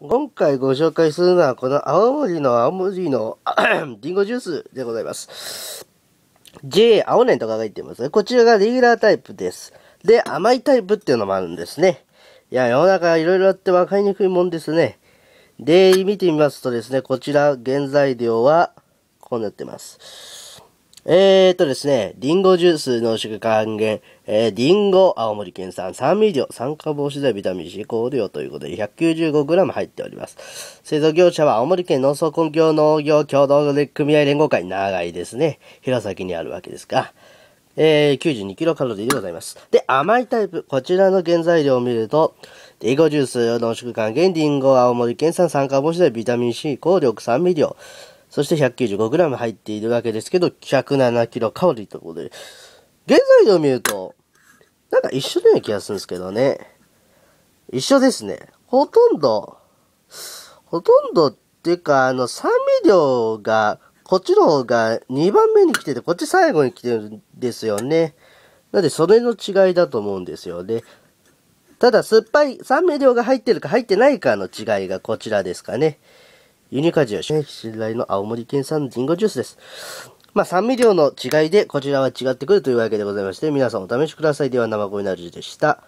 今回ご紹介するのは、この青森の青森の リンゴジュースでございます。J 青年とかが入ってますね。こちらがレギュラータイプです。で、甘いタイプっていうのもあるんですね。いや、世の中いろいろあって分かりにくいもんですね。で、見てみますとですね、こちら原材料はこうなってます。えー、っとですね、リンゴジュース濃縮還元、えー、リンゴ、青森県産、酸味料、酸化防止剤、ビタミン C 香料ということで 195g 入っております。製造業者は青森県農村根境農業協同組合連合会、長いですね。弘前にあるわけですが、えー、92kcal カロリーでございます。で、甘いタイプ、こちらの原材料を見ると、リンゴジュース濃縮還元、リンゴ、青森県産、酸化防止剤、ビタミン C、香料、酸味料、そして 195g 入っているわけですけど、107kcal ということで、現在でを見ると、なんか一緒のような気がするんですけどね。一緒ですね。ほとんど、ほとんどっていうか、あの、酸味量が、こっちの方が2番目に来てて、こっち最後に来てるんですよね。なんで、それの違いだと思うんですよね。ただ、酸っぱい、酸味量が入ってるか入ってないかの違いがこちらですかね。ユニカジュー、信頼の青森県産リンゴジュースです。まあ、酸味量の違いで、こちらは違ってくるというわけでございまして、皆さんお試しください。では、生声なるじでした。